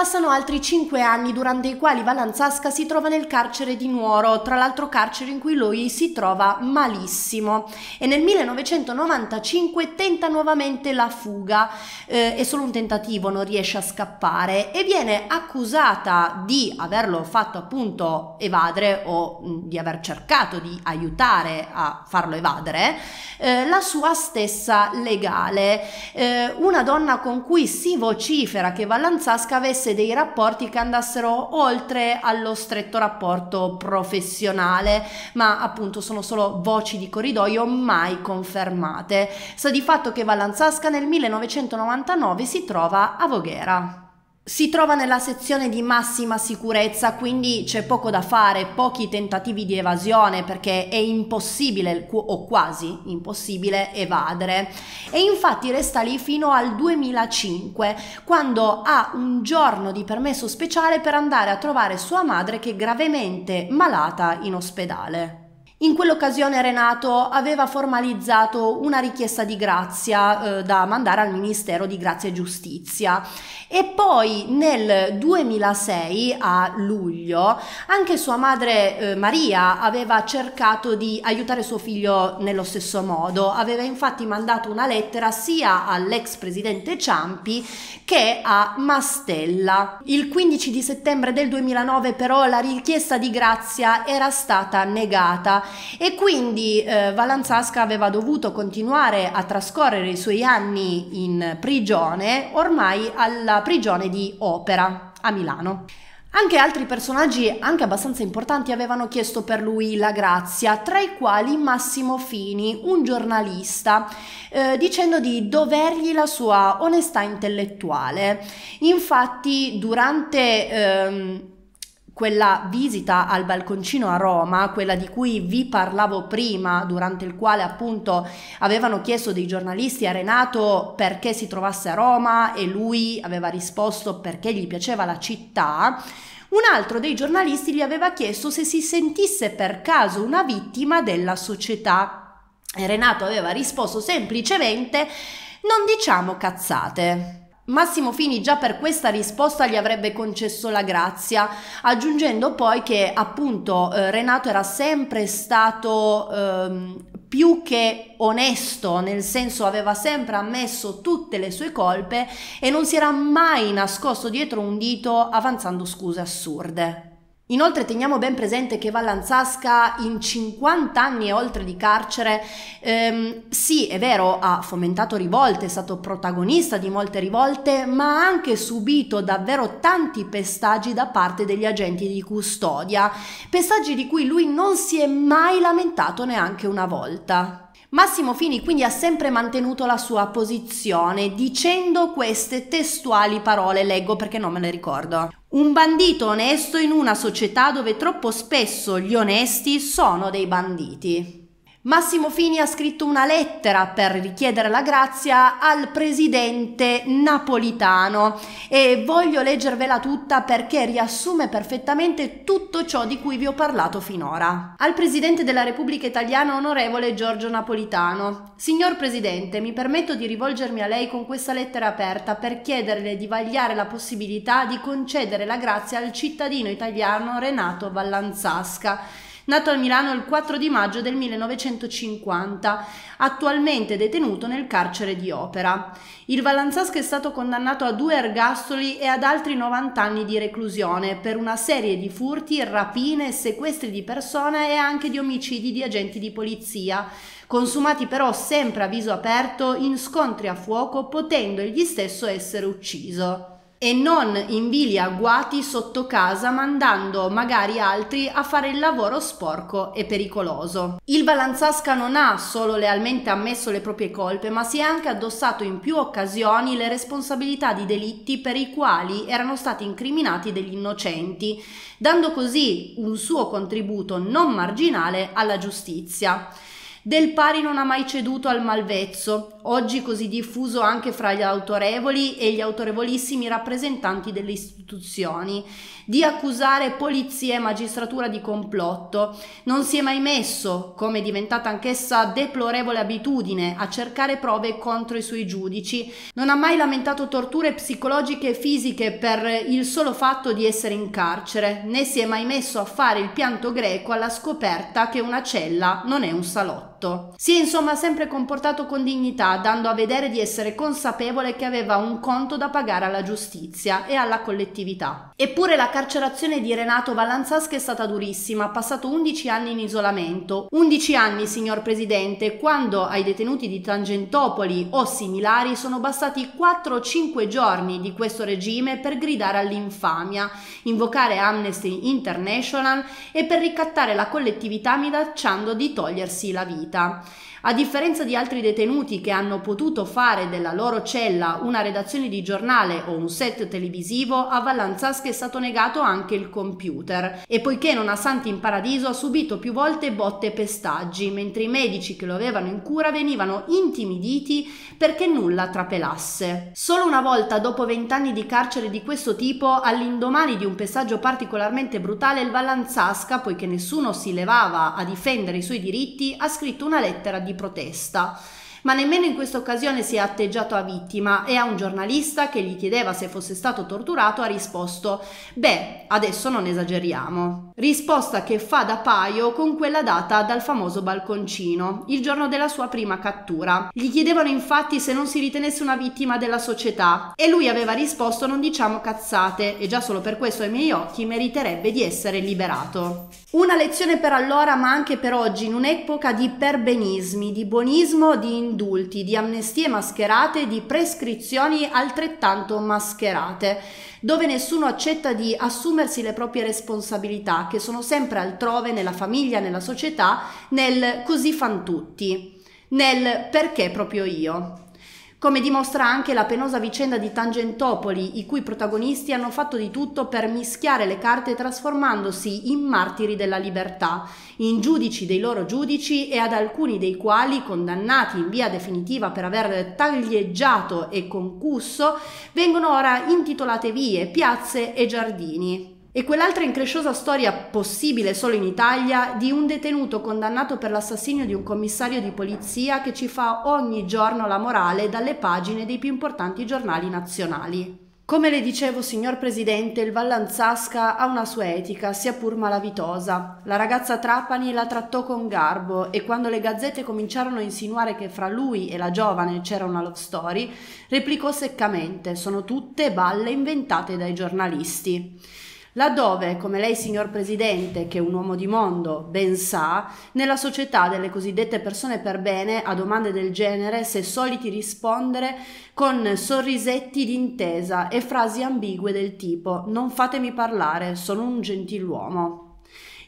Passano altri cinque anni durante i quali Valanzasca si trova nel carcere di Nuoro, tra l'altro carcere in cui lui si trova malissimo e nel 1995 tenta nuovamente la fuga, eh, è solo un tentativo, non riesce a scappare e viene accusata di averlo fatto appunto evadere o mh, mm, di aver cercato di aiutare a farlo evadere eh, la sua stessa legale, eh, una donna con cui si vocifera che Valanzasca avesse fosse dei rapporti che andassero oltre allo stretto rapporto professionale, ma appunto sono solo voci di corridoio mai confermate. Sa di fatto che Valanzasca nel 1999 si trova a Voghera. Si trova nella sezione di massima sicurezza, quindi c'è poco da fare, pochi tentativi di evasione perché è impossibile o quasi impossibile evadere. E infatti resta lì fino al 2005, quando ha un giorno di permesso speciale per andare a trovare sua madre che è gravemente malata in ospedale. In quell'occasione Renato aveva formalizzato una richiesta di grazia eh, da mandare al Ministero di Grazia e Giustizia e poi nel 2006 a luglio anche sua madre eh, Maria aveva cercato di aiutare suo figlio nello stesso modo, aveva infatti mandato una lettera sia all'ex presidente Ciampi che a Mastella. Il 15 di settembre del 2009 però la richiesta di grazia era stata negata e quindi eh, Valanzasca aveva dovuto continuare a trascorrere i suoi anni in prigione, ormai alla prigione di Opera a Milano. Anche altri personaggi, anche abbastanza importanti, avevano chiesto per lui la grazia, tra i quali Massimo Fini, un giornalista, eh, dicendo di dovergli la sua onestà intellettuale. Infatti, durante... Ehm, quella visita al balconcino a Roma, quella di cui vi parlavo prima, durante il quale appunto avevano chiesto dei giornalisti a Renato perché si trovasse a Roma e lui aveva risposto perché gli piaceva la città. Un altro dei giornalisti gli aveva chiesto se si sentisse per caso una vittima della società. E Renato aveva risposto semplicemente non diciamo cazzate. Massimo Fini già per questa risposta gli avrebbe concesso la grazia, aggiungendo poi che appunto eh, Renato era sempre stato ehm, più che onesto, nel senso aveva sempre ammesso tutte le sue colpe e non si era mai nascosto dietro un dito avanzando scuse assurde. Inoltre teniamo ben presente che Vallanzasca in 50 anni e oltre di carcere, ehm, sì è vero ha fomentato rivolte, è stato protagonista di molte rivolte, ma ha anche subito davvero tanti pestaggi da parte degli agenti di custodia, pestaggi di cui lui non si è mai lamentato neanche una volta. Massimo Fini quindi ha sempre mantenuto la sua posizione dicendo queste testuali parole, leggo perché non me le ricordo. Un bandito onesto in una società dove troppo spesso gli onesti sono dei banditi. Massimo Fini ha scritto una lettera per richiedere la grazia al presidente napolitano e voglio leggervela tutta perché riassume perfettamente tutto ciò di cui vi ho parlato finora. Al presidente della Repubblica Italiana onorevole Giorgio Napolitano. Signor presidente, mi permetto di rivolgermi a lei con questa lettera aperta per chiederle di vagliare la possibilità di concedere la grazia al cittadino italiano Renato Vallanzasca nato a Milano il 4 di maggio del 1950, attualmente detenuto nel carcere di Opera. Il Valanzasca è stato condannato a due ergastoli e ad altri 90 anni di reclusione per una serie di furti, rapine, sequestri di persone e anche di omicidi di agenti di polizia, consumati però sempre a viso aperto in scontri a fuoco, potendo egli stesso essere ucciso e non invili agguati sotto casa mandando magari altri a fare il lavoro sporco e pericoloso. Il Balanzasca non ha solo lealmente ammesso le proprie colpe, ma si è anche addossato in più occasioni le responsabilità di delitti per i quali erano stati incriminati degli innocenti, dando così un suo contributo non marginale alla giustizia. Del Pari non ha mai ceduto al malvezzo, oggi così diffuso anche fra gli autorevoli e gli autorevolissimi rappresentanti delle istituzioni, di accusare polizia e magistratura di complotto. Non si è mai messo, come è diventata anch'essa deplorevole abitudine, a cercare prove contro i suoi giudici, non ha mai lamentato torture psicologiche e fisiche per il solo fatto di essere in carcere, né si è mai messo a fare il pianto greco alla scoperta che una cella non è un salotto fatto. Si è insomma sempre comportato con dignità, dando a vedere di essere consapevole che aveva un conto da pagare alla giustizia e alla collettività. Eppure la carcerazione di Renato Valanzasca è stata durissima, ha passato 11 anni in isolamento. 11 anni, signor Presidente, quando ai detenuti di Tangentopoli o similari sono bastati 4 o 5 giorni di questo regime per gridare all'infamia, invocare Amnesty International e per ricattare la collettività minacciando di togliersi la vita. vita A differenza di altri detenuti che hanno potuto fare della loro cella una redazione di giornale o un set televisivo, a Vallanzaschi è stato negato anche il computer e poiché non ha santi in paradiso ha subito più volte botte e pestaggi, mentre i medici che lo avevano in cura venivano intimiditi perché nulla trapelasse. Solo una volta dopo vent'anni di carcere di questo tipo, all'indomani di un pestaggio particolarmente brutale, il Vallanzasca, poiché nessuno si levava a difendere i suoi diritti, ha scritto una lettera di protesta ma nemmeno in questa occasione si è atteggiato a vittima e a un giornalista che gli chiedeva se fosse stato torturato ha risposto beh, adesso non esageriamo. Risposta che fa da paio con quella data dal famoso balconcino, il giorno della sua prima cattura. Gli chiedevano infatti se non si ritenesse una vittima della società e lui aveva risposto non diciamo cazzate e già solo per questo ai miei occhi meriterebbe di essere liberato. Una lezione per allora ma anche per oggi in un'epoca di perbenismi, di buonismo, di indulti, di amnestie mascherate e di prescrizioni altrettanto mascherate, dove nessuno accetta di assumersi le proprie responsabilità, che sono sempre altrove nella famiglia, nella società, nel così fan tutti, nel perché proprio io come dimostra anche la penosa vicenda di Tangentopoli, i cui protagonisti hanno fatto di tutto per mischiare le carte trasformandosi in martiri della libertà, in giudici dei loro giudici e ad alcuni dei quali, condannati in via definitiva per aver taglieggiato e concusso, vengono ora intitolate vie, piazze e giardini. E quell'altra incresciosa storia, possibile solo in Italia, di un detenuto condannato per l'assassinio di un commissario di polizia che ci fa ogni giorno la morale dalle pagine dei più importanti giornali nazionali. Come le dicevo, signor Presidente, il Vallanzasca ha una sua etica, sia pur malavitosa. La ragazza Trapani la trattò con garbo e quando le gazzette cominciarono a insinuare che fra lui e la giovane c'era una love story, replicò seccamente: Sono tutte balle inventate dai giornalisti laddove, come lei signor Presidente, che è un uomo di mondo, ben sa, nella società delle cosiddette persone per bene a domande del genere si è soliti rispondere con sorrisetti d'intesa e frasi ambigue del tipo non fatemi parlare, sono un gentiluomo.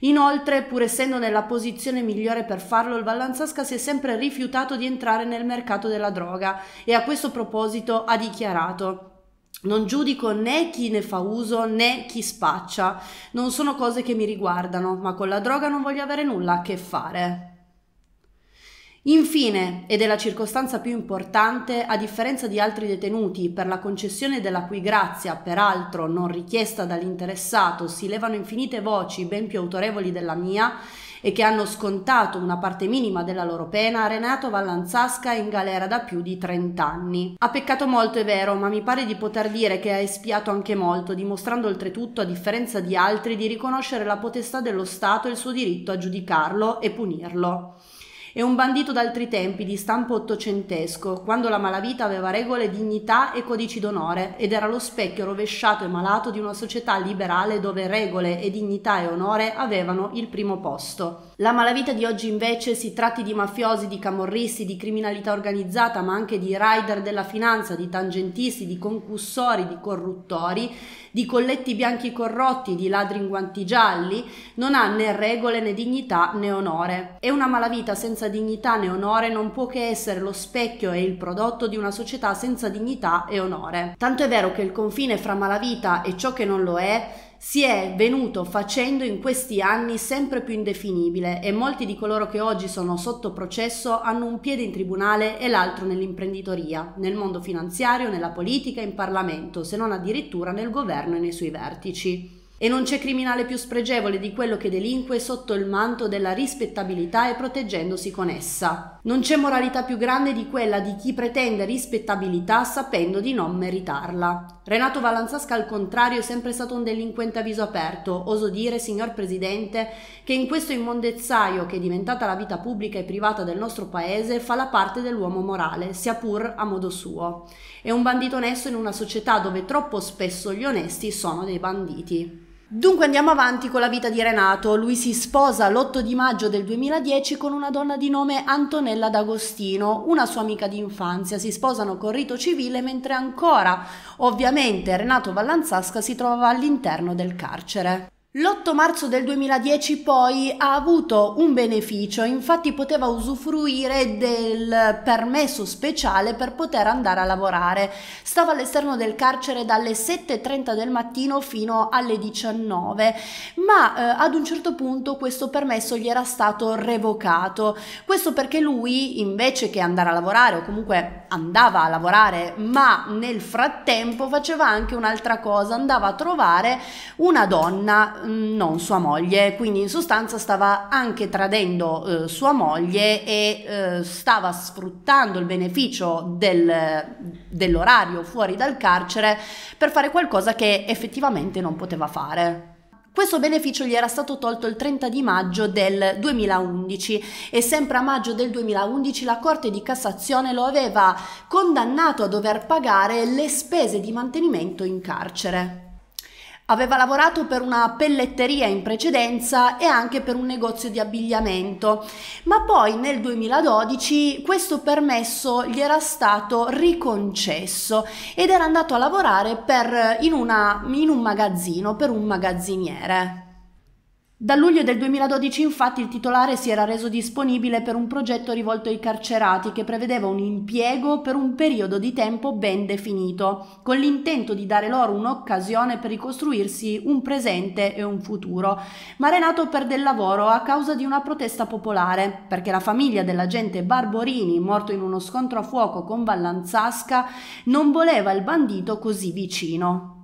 Inoltre, pur essendo nella posizione migliore per farlo, il Vallanzasca si è sempre rifiutato di entrare nel mercato della droga e a questo proposito ha dichiarato non giudico né chi ne fa uso né chi spaccia, non sono cose che mi riguardano, ma con la droga non voglio avere nulla a che fare. Infine, ed è la circostanza più importante, a differenza di altri detenuti, per la concessione della cui grazia, peraltro non richiesta dall'interessato, si levano infinite voci ben più autorevoli della mia, e che hanno scontato una parte minima della loro pena, Renato Vallanzasca è in galera da più di 30 anni. Ha peccato molto, è vero, ma mi pare di poter dire che ha espiato anche molto, dimostrando oltretutto, a differenza di altri, di riconoscere la potestà dello Stato e il suo diritto a giudicarlo e punirlo. È un bandito d'altri tempi di stampo ottocentesco, quando la malavita aveva regole, dignità e codici d'onore ed era lo specchio rovesciato e malato di una società liberale dove regole e dignità e onore avevano il primo posto. La malavita di oggi invece si tratti di mafiosi, di camorristi, di criminalità organizzata, ma anche di rider della finanza, di tangentisti, di concussori, di corruttori, di colletti bianchi corrotti, di ladri in guanti gialli, non ha né regole né dignità né onore. E una malavita senza dignità né onore non può che essere lo specchio e il prodotto di una società senza dignità e onore. Tanto è vero che il confine fra malavita e ciò che non lo è si è venuto facendo in questi anni sempre più indefinibile e molti di coloro che oggi sono sotto processo hanno un piede in tribunale e l'altro nell'imprenditoria, nel mondo finanziario, nella politica, in Parlamento, se non addirittura nel governo e nei suoi vertici. E non c'è criminale più spregevole di quello che delinque sotto il manto della rispettabilità e proteggendosi con essa. Non c'è moralità più grande di quella di chi pretende rispettabilità sapendo di non meritarla. Renato Valanzasca al contrario è sempre stato un delinquente a viso aperto, oso dire, signor Presidente, che in questo immondezzaio che è diventata la vita pubblica e privata del nostro Paese fa la parte dell'uomo morale, sia pur a modo suo. È un bandito onesto in una società dove troppo spesso gli onesti sono dei banditi. Dunque andiamo avanti con la vita di Renato. Lui si sposa l'8 di maggio del 2010 con una donna di nome Antonella D'Agostino, una sua amica di infanzia. Si sposano con rito civile mentre ancora, ovviamente, Renato Vallanzasca si trovava all'interno del carcere. L'8 marzo del 2010 poi ha avuto un beneficio, infatti poteva usufruire del permesso speciale per poter andare a lavorare. Stava all'esterno del carcere dalle 7.30 del mattino fino alle 19, ma eh, ad un certo punto questo permesso gli era stato revocato. Questo perché lui, invece che andare a lavorare, o comunque andava a lavorare, ma nel frattempo faceva anche un'altra cosa, andava a trovare una donna Mm, non sua moglie, quindi in sostanza stava anche tradendo eh, sua moglie e eh, stava sfruttando il beneficio del, dell'orario fuori dal carcere per fare qualcosa che effettivamente non poteva fare. Questo beneficio gli era stato tolto il 30 di maggio del 2011 e sempre a maggio del 2011 la Corte di Cassazione lo aveva condannato a dover pagare le spese di mantenimento in carcere. Aveva lavorato per una pelletteria in precedenza e anche per un negozio di abbigliamento, ma poi nel 2012 questo permesso gli era stato riconcesso ed era andato a lavorare per, in, una, in un magazzino, per un magazziniere. Da luglio del 2012 infatti il titolare si era reso disponibile per un progetto rivolto ai carcerati che prevedeva un impiego per un periodo di tempo ben definito, con l'intento di dare loro un'occasione per ricostruirsi un presente e un futuro. Ma Renato perde il lavoro a causa di una protesta popolare, perché la famiglia dell'agente Barborini, morto in uno scontro a fuoco con Vallanzasca, non voleva il bandito così vicino.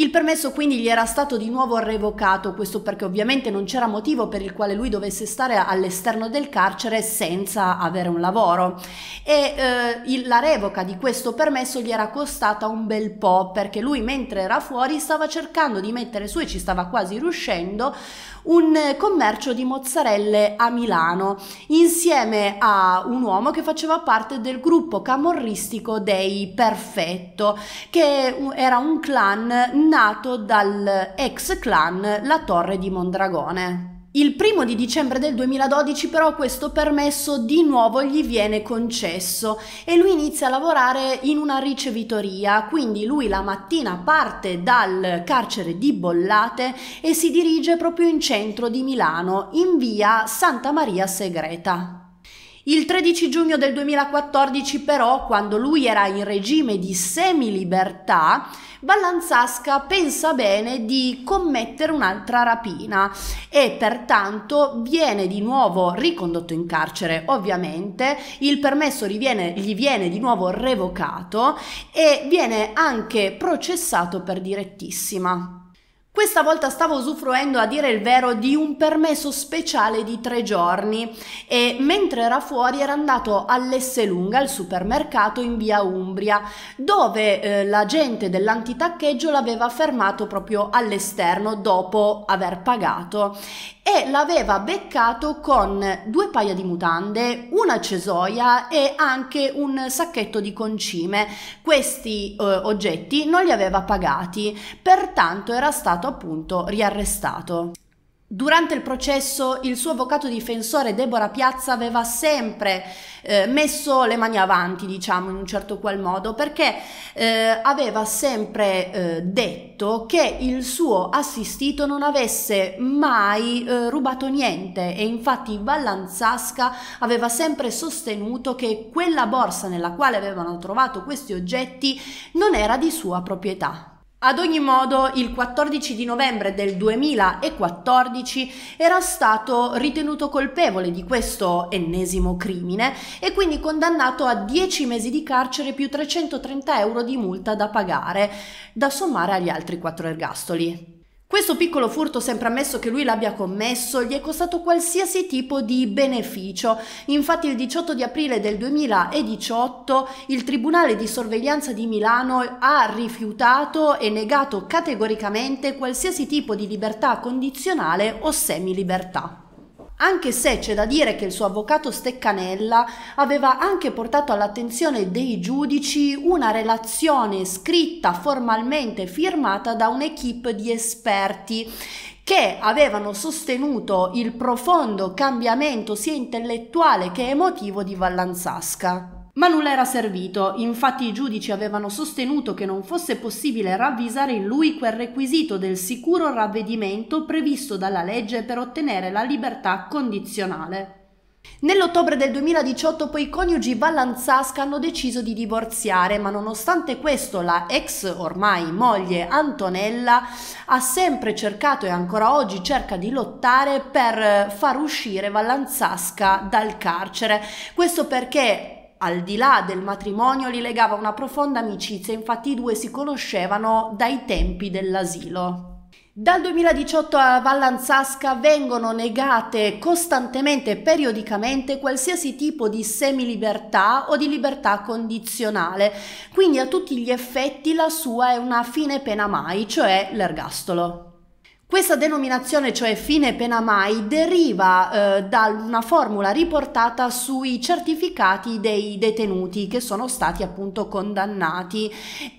Il permesso quindi gli era stato di nuovo revocato, questo perché ovviamente non c'era motivo per il quale lui dovesse stare all'esterno del carcere senza avere un lavoro e eh, il, la revoca di questo permesso gli era costata un bel po' perché lui mentre era fuori stava cercando di mettere su e ci stava quasi riuscendo un commercio di mozzarelle a Milano insieme a un uomo che faceva parte del gruppo camorristico dei Perfetto che era un clan nato dal ex clan La Torre di Mondragone. Il primo di dicembre del 2012 però questo permesso di nuovo gli viene concesso e lui inizia a lavorare in una ricevitoria, quindi lui la mattina parte dal carcere di Bollate e si dirige proprio in centro di Milano, in via Santa Maria Segreta. Il 13 giugno del 2014 però, quando lui era in regime di semi-libertà, Ballanzasca pensa bene di commettere un'altra rapina e pertanto viene di nuovo ricondotto in carcere. Ovviamente il permesso riviene, gli viene di nuovo revocato e viene anche processato per direttissima. Questa volta stavo usufruendo, a dire il vero, di un permesso speciale di tre giorni e mentre era fuori era andato all'Esselunga, al supermercato in via Umbria, dove eh, l'agente dell'antitaccheggio l'aveva fermato proprio all'esterno dopo aver pagato e l'aveva beccato con due paia di mutande, una cesoia e anche un sacchetto di concime. Questi eh, oggetti non li aveva pagati, pertanto era stato appunto riarrestato. Durante il processo il suo avvocato difensore Deborah Piazza aveva sempre eh, messo le mani avanti, diciamo in un certo qual modo, perché eh, aveva sempre eh, detto che il suo assistito non avesse mai eh, rubato niente e infatti Ballanzasca aveva sempre sostenuto che quella borsa nella quale avevano trovato questi oggetti non era di sua proprietà. Ad ogni modo, il 14 di novembre del 2014 era stato ritenuto colpevole di questo ennesimo crimine e quindi condannato a 10 mesi di carcere più 330 euro di multa da pagare, da sommare agli altri quattro ergastoli. Questo piccolo furto, sempre ammesso che lui l'abbia commesso, gli è costato qualsiasi tipo di beneficio. Infatti il 18 di aprile del 2018 il Tribunale di sorveglianza di Milano ha rifiutato e negato categoricamente qualsiasi tipo di libertà condizionale o semilibertà anche se c'è da dire che il suo avvocato Steccanella aveva anche portato all'attenzione dei giudici una relazione scritta formalmente firmata da un'equipe di esperti che avevano sostenuto il profondo cambiamento sia intellettuale che emotivo di Vallanzasca. Ma nulla era servito, infatti i giudici avevano sostenuto che non fosse possibile ravvisare in lui quel requisito del sicuro ravvedimento previsto dalla legge per ottenere la libertà condizionale. Nell'ottobre del 2018 poi i coniugi Vallanzasca hanno deciso di divorziare, ma nonostante questo la ex ormai moglie Antonella ha sempre cercato e ancora oggi cerca di lottare per far uscire Vallanzasca dal carcere. Questo perché al di là del matrimonio li legava una profonda amicizia, infatti i due si conoscevano dai tempi dell'asilo. Dal 2018 a Vallanzasca vengono negate costantemente e periodicamente qualsiasi tipo di semilibertà o di libertà condizionale, quindi a tutti gli effetti la sua è una fine pena mai, cioè l'ergastolo. Questa denominazione, cioè fine pena mai, deriva eh, da una formula riportata sui certificati dei detenuti che sono stati appunto condannati e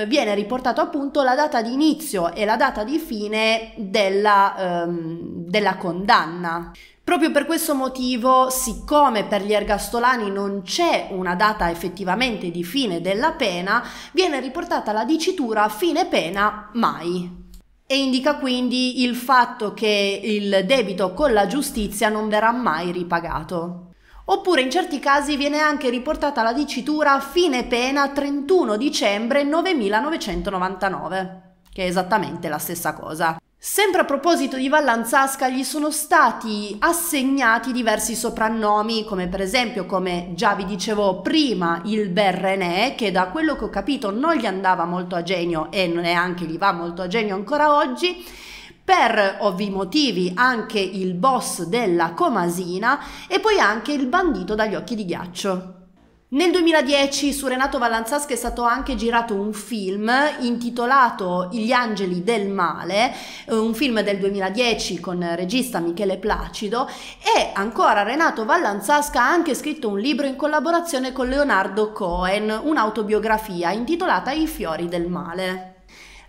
eh, viene riportato appunto la data di inizio e la data di fine della, ehm, della condanna. Proprio per questo motivo, siccome per gli ergastolani non c'è una data effettivamente di fine della pena, viene riportata la dicitura fine pena mai e indica quindi il fatto che il debito con la giustizia non verrà mai ripagato. Oppure in certi casi viene anche riportata la dicitura fine pena 31 dicembre 9999, che è esattamente la stessa cosa. Sempre a proposito di Vallanzasca gli sono stati assegnati diversi soprannomi, come per esempio, come già vi dicevo prima, il René, che da quello che ho capito non gli andava molto a genio e neanche gli va molto a genio ancora oggi, per ovvi motivi anche il boss della Comasina e poi anche il bandito dagli occhi di ghiaccio. Nel 2010 su Renato Vallanzasca è stato anche girato un film intitolato Gli angeli del male, eh, un film del 2010 con regista Michele Placido e ancora Renato Vallanzasca ha anche scritto un libro in collaborazione con Leonardo Cohen, un'autobiografia intitolata I fiori del male.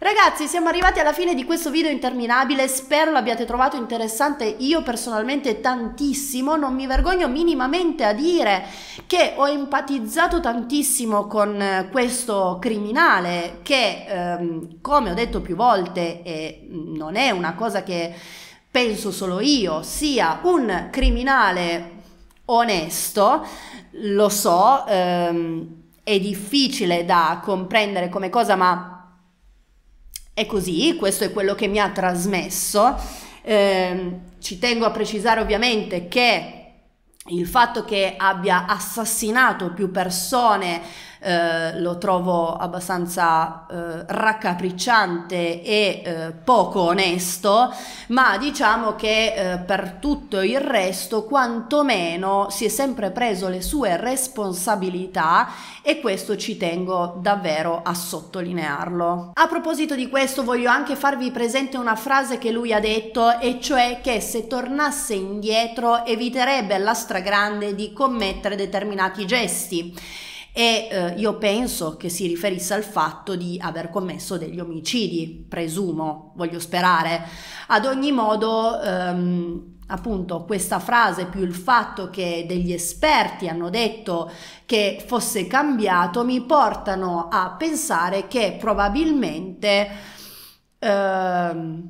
Ragazzi siamo arrivati alla fine di questo video interminabile, spero l'abbiate trovato interessante io personalmente tantissimo, non mi vergogno minimamente a dire che ho empatizzato tantissimo con eh, questo criminale che ehm, come ho detto più volte e mm, non è una cosa che penso solo io, sia un criminale onesto, lo so, ehm, è difficile da comprendere come cosa ma è così, questo è quello che mi ha trasmesso. Eh, ci tengo a precisare ovviamente che il fatto che abbia assassinato più persone eh, lo trovo abbastanza eh, raccapricciante e eh, poco onesto, ma diciamo che eh, per tutto il resto quantomeno si è sempre preso le sue responsabilità e questo ci tengo davvero a sottolinearlo. A proposito di questo voglio anche farvi presente una frase che lui ha detto e cioè che se tornasse indietro eviterebbe alla stragrande di commettere determinati gesti e eh, io penso che si riferisse al fatto di aver commesso degli omicidi, presumo, voglio sperare. Ad ogni modo, ehm, appunto, questa frase più il fatto che degli esperti hanno detto che fosse cambiato mi portano a pensare che probabilmente ehm,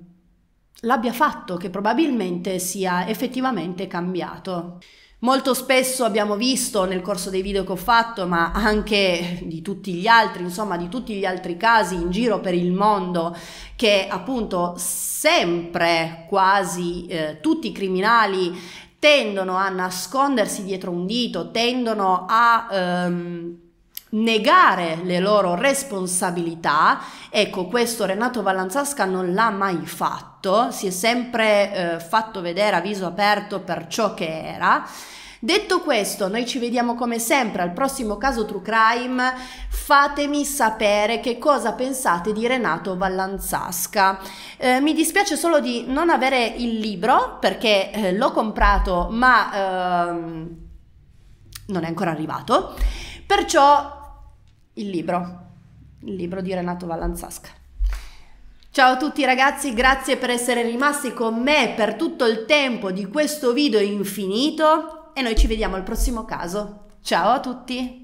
l'abbia fatto, che probabilmente sia effettivamente cambiato. Molto spesso abbiamo visto nel corso dei video che ho fatto, ma anche di tutti gli altri, insomma di tutti gli altri casi in giro per il mondo, che appunto sempre quasi eh, tutti i criminali tendono a nascondersi dietro un dito, tendono a... Ehm, negare le loro responsabilità, ecco questo Renato Vallanzasca non l'ha mai fatto, si è sempre eh, fatto vedere a viso aperto per ciò che era. Detto questo, noi ci vediamo come sempre al prossimo caso True Crime. Fatemi sapere che cosa pensate di Renato Vallanzasca. Eh, mi dispiace solo di non avere il libro perché eh, l'ho comprato ma ehm, non è ancora arrivato. Perciò il libro, il libro di Renato Valanzasca. Ciao a tutti ragazzi, grazie per essere rimasti con me per tutto il tempo di questo video infinito e noi ci vediamo al prossimo caso. Ciao a tutti!